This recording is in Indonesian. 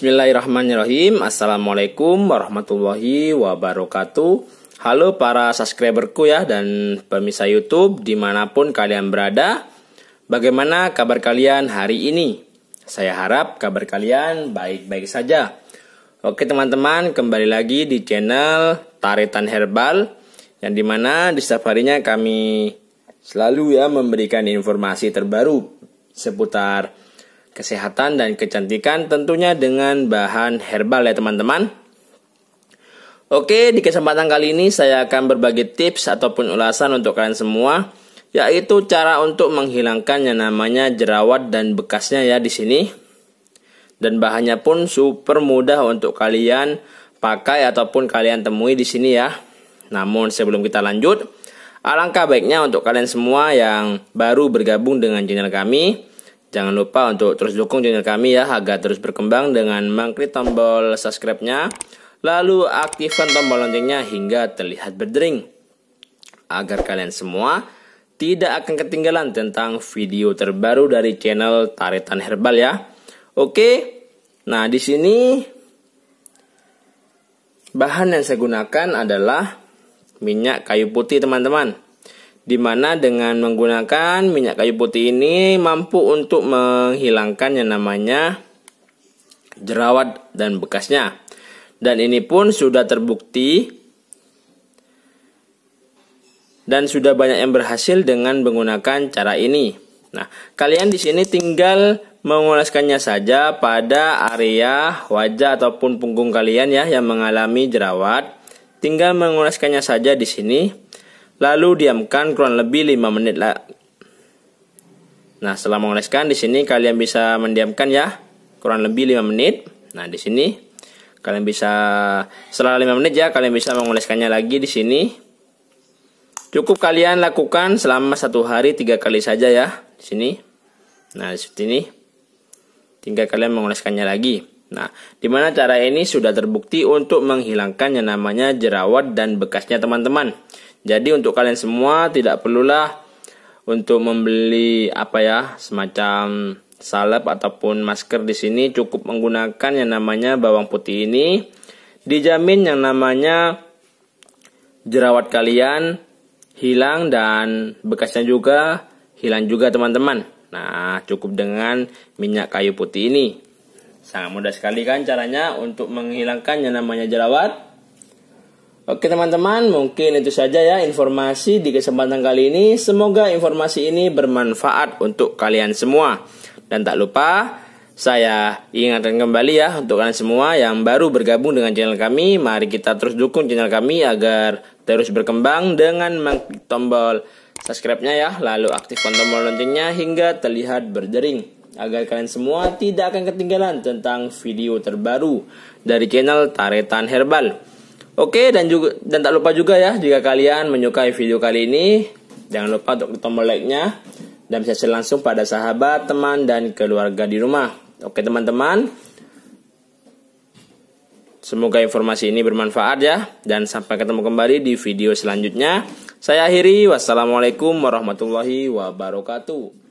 Bismillahirrahmanirrahim Assalamualaikum warahmatullahi wabarakatuh Halo para subscriberku ya dan pemirsa Youtube dimanapun kalian berada Bagaimana kabar kalian hari ini? Saya harap kabar kalian baik-baik saja Oke teman-teman kembali lagi di channel Taritan Herbal Yang dimana di setiap harinya kami selalu ya memberikan informasi terbaru seputar kesehatan dan kecantikan tentunya dengan bahan herbal ya teman-teman. Oke, di kesempatan kali ini saya akan berbagi tips ataupun ulasan untuk kalian semua yaitu cara untuk menghilangkan yang namanya jerawat dan bekasnya ya di sini. Dan bahannya pun super mudah untuk kalian pakai ataupun kalian temui di sini ya. Namun sebelum kita lanjut, alangkah baiknya untuk kalian semua yang baru bergabung dengan channel kami, Jangan lupa untuk terus dukung channel kami ya agar terus berkembang dengan mengklik tombol subscribe-nya lalu aktifkan tombol loncengnya hingga terlihat berdering agar kalian semua tidak akan ketinggalan tentang video terbaru dari channel Taritan Herbal ya. Oke. Nah, di sini bahan yang saya gunakan adalah minyak kayu putih teman-teman dimana dengan menggunakan minyak kayu putih ini mampu untuk menghilangkan yang namanya jerawat dan bekasnya. Dan ini pun sudah terbukti dan sudah banyak yang berhasil dengan menggunakan cara ini. Nah, kalian di sini tinggal mengoleskannya saja pada area wajah ataupun punggung kalian ya yang mengalami jerawat. Tinggal mengoleskannya saja di sini Lalu diamkan kurang lebih 5 menit lah. Nah, setelah mengoleskan di sini kalian bisa mendiamkan ya kurang lebih 5 menit. Nah, di sini kalian bisa setelah 5 menit ya kalian bisa mengoleskannya lagi di sini. Cukup kalian lakukan selama satu hari tiga kali saja ya di sini. Nah, seperti ini. Tinggal kalian mengoleskannya lagi. Nah, dimana cara ini sudah terbukti untuk menghilangkan yang namanya jerawat dan bekasnya teman-teman. Jadi untuk kalian semua tidak perlulah untuk membeli apa ya semacam salep ataupun masker di sini cukup menggunakan yang namanya bawang putih ini dijamin yang namanya jerawat kalian hilang dan bekasnya juga hilang juga teman-teman nah cukup dengan minyak kayu putih ini sangat mudah sekali kan caranya untuk menghilangkan yang namanya jerawat Oke teman-teman, mungkin itu saja ya informasi di kesempatan kali ini. Semoga informasi ini bermanfaat untuk kalian semua. Dan tak lupa, saya ingatkan kembali ya untuk kalian semua yang baru bergabung dengan channel kami, mari kita terus dukung channel kami agar terus berkembang dengan mengklik tombol subscribe-nya ya, lalu aktifkan tombol loncengnya hingga terlihat berdering agar kalian semua tidak akan ketinggalan tentang video terbaru dari channel Taretan Herbal. Oke dan juga dan tak lupa juga ya jika kalian menyukai video kali ini jangan lupa untuk tombol like-nya dan bisa share langsung pada sahabat, teman dan keluarga di rumah. Oke teman-teman. Semoga informasi ini bermanfaat ya dan sampai ketemu kembali di video selanjutnya. Saya akhiri wassalamualaikum warahmatullahi wabarakatuh.